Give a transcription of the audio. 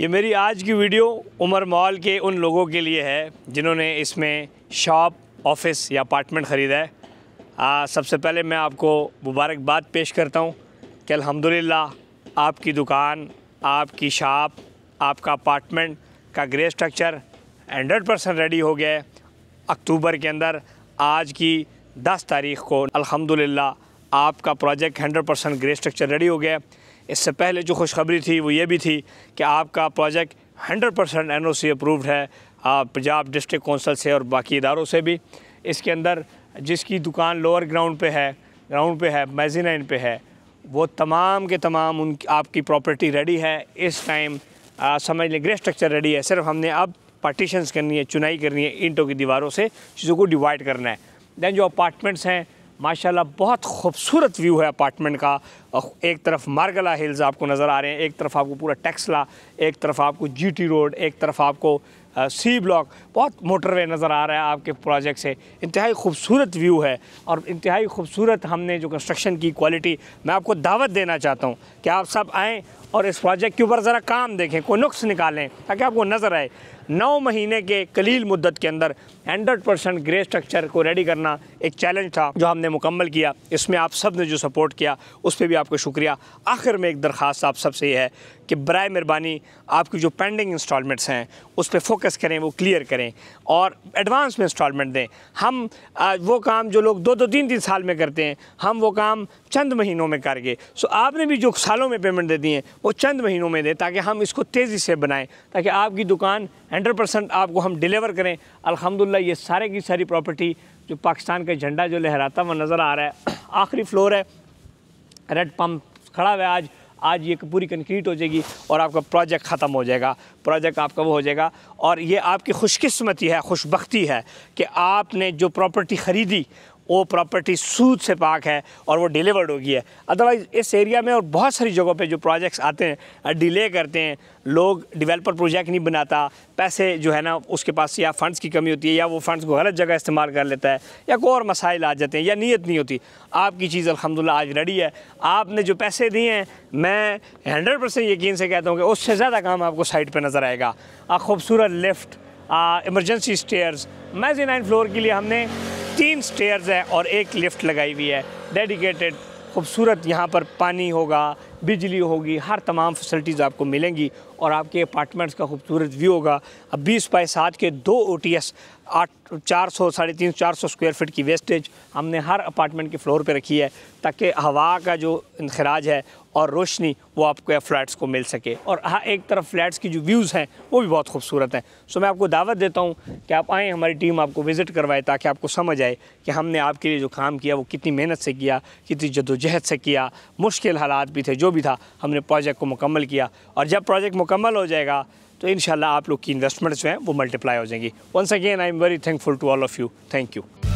ये मेरी आज की वीडियो उमर मॉल के उन लोगों के लिए है जिन्होंने इसमें शॉप ऑफिस या अपार्टमेंट ख़रीदा है आ, सबसे पहले मैं आपको मुबारकबाद पेश करता हूँ कि अलहमदिल्ला आपकी दुकान आपकी शॉप आपका अपार्टमेंट का grey structure hundred percent ready हो गया है अक्टूबर के अंदर आज की दस तारीख को अलहमदिल्ला आपका project hundred percent grey structure ready हो गया है इससे पहले जो खुशखबरी थी वो ये भी थी कि आपका प्रोजेक्ट 100 परसेंट एन अप्रूव्ड है पंजाब डिस्ट्रिक्ट कौंसल से और बाकी इदारों से भी इसके अंदर जिसकी दुकान लोअर ग्राउंड पे है ग्राउंड पे है लाइन पे है वो तमाम के तमाम उन आपकी प्रॉपर्टी रेडी है इस टाइम समझ लें ग्रे स्ट्रक्चर रेडी है सिर्फ हमने अब पार्टीशंस करनी है चुनाई करनी है ईंटों की दीवारों से चीज़ों को डिवाइड करना है दैन जो अपार्टमेंट्स हैं माशाल्लाह बहुत खूबसूरत व्यू है अपार्टमेंट का एक तरफ मारगला हिल्स आपको नज़र आ रहे हैं एक तरफ आपको पूरा टेक्सला एक तरफ आपको जीटी रोड एक तरफ आपको सी ब्लॉक बहुत मोटरवे नज़र आ रहा है आपके प्रोजेक्ट से इंतहाई खूबसूरत व्यू है और इंतहाई खूबसूरत हमने जो कंस्ट्रक्शन की क्वालिटी मैं आपको दावत देना चाहता हूँ कि आप सब आएँ और इस प्रोजेक्ट के ऊपर ज़रा काम देखें कोई नुस्ख निकालें ताकि आपको नज़र आए नौ महीने के कलील मुद्दत के अंदर 100 परसेंट ग्रे स्ट्रक्चर को रेडी करना एक चैलेंज था जो हमने मुकम्मल किया इसमें आप सब ने जो सपोर्ट किया उस पर भी आपको शुक्रिया आखिर में एक दरख्वास्त आप सबसे ये है कि बर मेहरबानी आपकी जो पेंडिंग इंस्टॉलमेंट्स हैं उस पर फोकस करें वो क्लियर करें और एडवांस में इंस्टॉलमेंट दें हम वो काम जो लोग दो दो तीन तीन साल में करते हैं हम वो काम चंद महीनों में करके सो आपने भी जो सालों में पेमेंट दे दी है वो चंद महीनों में दें ताकि हम इसको तेज़ी से बनाएँ ताकि आपकी दुकान हंड्रेड परसेंट आपको हम डिलीवर करें अलहमदिल्ला ये सारे की सारी प्रॉपर्टी जो पाकिस्तान का झंडा जो लहराता हुआ नज़र आ रहा है आखिरी फ्लोर है रेड पम्प खड़ा हुआ है आज आज ये पूरी कंक्रीट हो जाएगी और आपका प्रोजेक्ट ख़त्म हो जाएगा प्रोजेक्ट आपका वो हो जाएगा और ये आपकी खुशकस्मती है खुशबकती है कि आपने जो प्रॉपर्टी ख़रीदी वो प्रॉपर्टी सूद से पाक है और वो डिलीवर्ड हो गई है अदरवाइज़ इस एरिया में और बहुत सारी जगहों पे जो प्रोजेक्ट्स आते हैं डिले करते हैं लोग डेवलपर प्रोजेक्ट नहीं बनाता पैसे जो है ना उसके पास या फंड्स की कमी होती है या वो फंड्स को गलत जगह इस्तेमाल कर लेता है या कोई और मसाइल आ जाते हैं या नीयत नहीं होती आपकी चीज़ अलहमदिल्ला आज रेडी है आपने जो पैसे दिए हैं मैं हंड्रेड परसेंट यकीन से कहता हूँ कि उससे ज़्यादा काम आपको साइड पर नज़र आएगा आ खूबसूरत लिफ्ट इमरजेंसी स्टेयर्स मैजी नाइन फ्लोर के लिए हमने तीन स्टेयर्स हैं और एक लिफ्ट लगाई हुई है डेडिकेटेड खूबसूरत यहाँ पर पानी होगा बिजली होगी हर तमाम फैसिलिटीज़ आपको मिलेंगी और आपके अपार्टमेंट्स का खूबसूरत व्यू होगा अब बीस बाई सात के दो ओ टी एस आठ चार सौ साढ़े तीन चार सौ स्क्वायर फीट की वेस्टेज हमने हर अपार्टमेंट के फ्लोर पे रखी है ताकि हवा का जो इंखराज है और रोशनी वो आपको फ्लैट्स को मिल सके और हाँ एक तरफ फ्लैट्स की जो व्यूज़ हैं वो भी बहुत खूबसूरत हैं सो मैं आपको दावत देता हूँ कि आप आएँ हमारी टीम आपको विज़िट करवाए ताकि आपको समझ आए कि हमने आपके लिए जो काम किया वो कितनी मेहनत से किया कितनी जदोजहद से किया मुश्किल हालात भी थे जो भी था हमने प्रोजेक्ट को मुकम्मल किया और जब प्रोजेक्ट मुकम्मल हो जाएगा तो इन आप लोग की इन्वेस्टमेंट्स जो हैं वो मल्टीप्लाई हो जाएंगी once again I am very thankful to all of you thank you